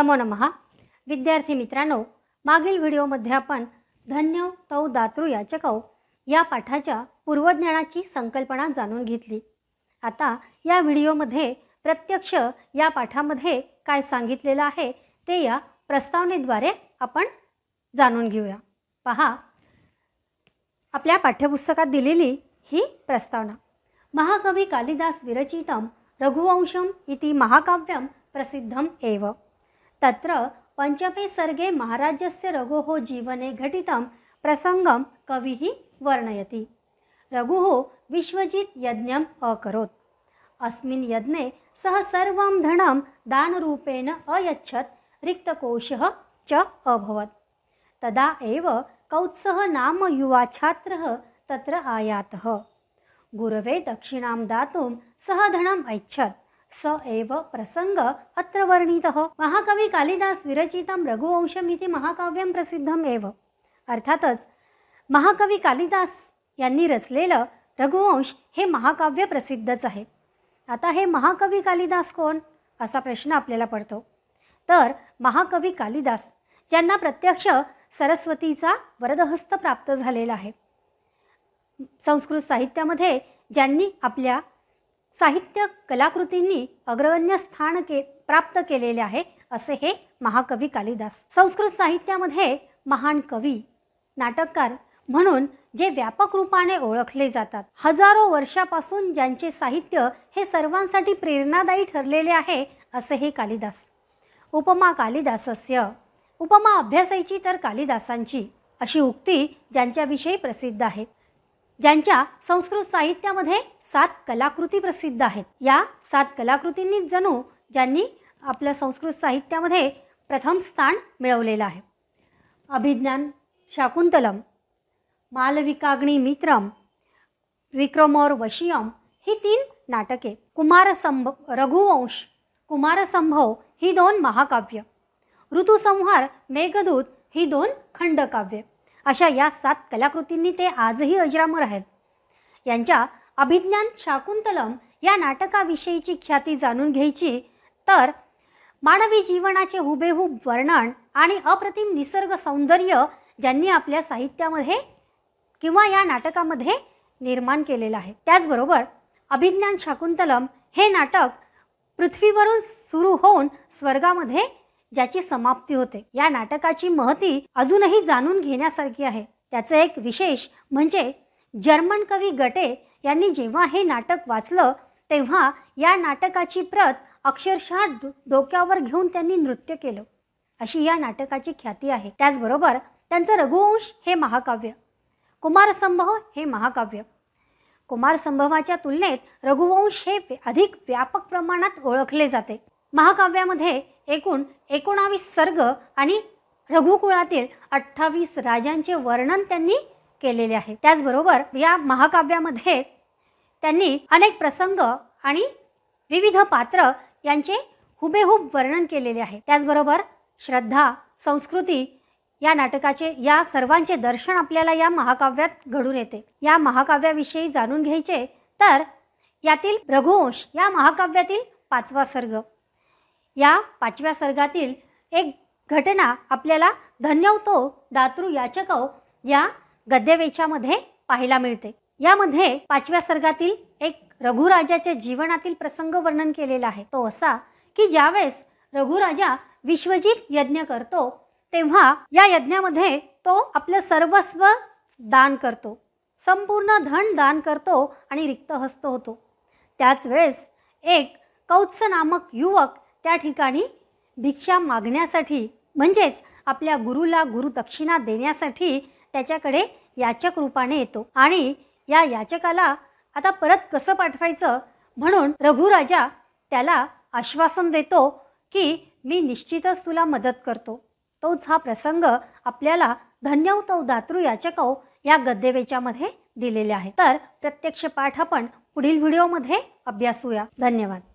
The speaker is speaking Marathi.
नमो नमहा विद्यार्थी मित्रांनो मागील व्हिडिओमध्ये आपण धन्य तौ दातृ याचकौ या पाठाच्या पूर्वज्ञानाची संकल्पना जाणून घेतली आता या व्हिडिओमध्ये प्रत्यक्ष या पाठामध्ये काय सांगितलेलं आहे ते या प्रस्तावनेद्वारे आपण जाणून घेऊया पहा आपल्या पाठ्यपुस्तकात दिलेली ही प्रस्तावना महाकवी कालिदास विरचितम रघुवंशम इति महाकाव्यम प्रसिद्धम एव तत्र पञ्चमे सर्गे महाराजस्य रघोः जीवने घटितं प्रसङ्गं कविः वर्णयति रघुः विश्वजित् यज्ञम् अकरोत् अस्मिन् यज्ञे सः सर्वं धनं दानरूपेण अयच्छत् रिक्तकोशः च अभवत् तदा एव कौत्सः नाम युवाछात्रः तत्र आयातः गुरवे दक्षिणां दातुं सः धनम् ऐच्छत् स एव प्रसंग अत्र वर्णितः महाकवी कालिदास विरचितं रघुवंशम इति महाकाव्यम प्रसिद्धम एव अर्थातच महाकवी कालिदास यांनी रचलेलं रघुवंश हे महाकाव्य प्रसिद्धच आहे आता हे महाकवी कालिदास कोण असा प्रश्न आपल्याला पडतो तर महाकवी कालिदास ज्यांना प्रत्यक्ष सरस्वतीचा वरदहस्त प्राप्त झालेला आहे संस्कृत साहित्यामध्ये ज्यांनी आपल्या साहित्य कलाकृतींनी अग्रगण्य स्थान के प्राप्त केलेले आहे असे हे महाकवी कालिदास संस्कृत साहित्यामध्ये महान कवी नाटककार म्हणून जे व्यापक रूपाने ओळखले जातात हजारो वर्षापासून ज्यांचे साहित्य हे सर्वांसाठी प्रेरणादायी ठरलेले आहे असे हे कालिदास उपमा कालिदासस्य उपमा अभ्यासाची तर कालिदासांची अशी उक्ती ज्यांच्याविषयी प्रसिद्ध आहे ज्यांच्या संस्कृत साहित्यामध्ये सात कलाकृती प्रसिद्ध आहेत या सात कलाकृतींनी जणू ज्यांनी आपल्या संस्कृत साहित्यामध्ये प्रथम स्थान मिळवलेलं आहे अभिज्ञान शाकुंतलम मालविकाग्नी मित्रम विक्रमोर वशियम ही तीन नाटके कुमारसंभ रघुवंश कुमारसंभव ही दोन महाकाव्य ऋतुसंहार मेघदूत ही दोन खंडकाव्य अशा या सात कलाकृतींनी ते आजही अजरामर आहेत यांच्या अभिज्ञान शाकुंतलम या नाटकाविषयीची ख्याती जाणून घ्यायची तर मानवी जीवनाचे हुबेहूब वर्णन आणि अप्रतिम निसर्ग सौंदर्य ज्यांनी आपल्या साहित्यामध्ये किंवा या नाटकामध्ये निर्माण केलेलं आहे त्याचबरोबर अभिज्ञान शाकुंतलम हे नाटक पृथ्वीवरून सुरू होऊन स्वर्गामध्ये ज्याची समाप्ती होते या नाटकाची महती अजूनही जाणून घेण्यासारखी आहे त्याचं एक विशेष म्हणजे जर्मन कवी गटे यांनी जेव्हा हे नाटक वाचलं तेव्हा या नाटकाची प्रत अक्षरशः डोक्यावर घेऊन त्यांनी नृत्य केलं अशी या नाटकाची ख्याती आहे त्याचबरोबर त्यांचं रघुवंश हे महाकाव्य कुमारसंभव हे महाकाव्य कुमारसंभवाच्या तुलनेत रघुवंश हे अधिक व्यापक प्रमाणात ओळखले जाते महाकाव्यामध्ये एकूण एकोणावीस सर्ग आणि रघुकुळातील अठ्ठावीस राजांचे वर्णन त्यांनी केलेले आहे त्याचबरोबर या महाकाव्यामध्ये त्यांनी अनेक प्रसंग आणि विविध पात्र यांचे हुबेहूब वर्णन केलेले आहे त्याचबरोबर श्रद्धा संस्कृती या नाटकाचे या सर्वांचे दर्शन आपल्याला या महाकाव्यात घडून येते या महाकाव्याविषयी जाणून घ्यायचे तर यातील रघुवंश या महाकाव्यातील पाचवा सर्ग या पाचव्या सर्गातील एक घटना आपल्याला धन्यवतो दातृ याचकव या गद्यवेचामध्ये पाहायला मिळते यामध्ये पाचव्या सर्गातील एक रघुराजाच्या जीवनातील प्रसंग वर्णन केलेला आहे तो असा की ज्यावेळेस रघुराजा विश्वजित यज्ञ करतो तेव्हा या यज्ञामध्ये तो आपलं सर्वस्व दान करतो संपूर्ण धन दान करतो आणि रिक्त हस्त होतो त्याच वेळेस एक कौत्स नामक युवक त्या ठिकाणी भिक्षा मागण्यासाठी म्हणजेच आपल्या गुरुला गुरुदक्षिणा देण्यासाठी त्याच्याकडे याचक रूपाने येतो आणि या याचकाला आता परत कसं पाठवायचं म्हणून रघुराजा त्याला आश्वासन देतो की मी निश्चितच तुला मदत करतो तोच हा प्रसंग आपल्याला तो दातृ याचक या गद्यवेच्यामध्ये दिलेले आहे तर प्रत्यक्ष पाठ आपण पुढील व्हिडिओमध्ये अभ्यासूया धन्यवाद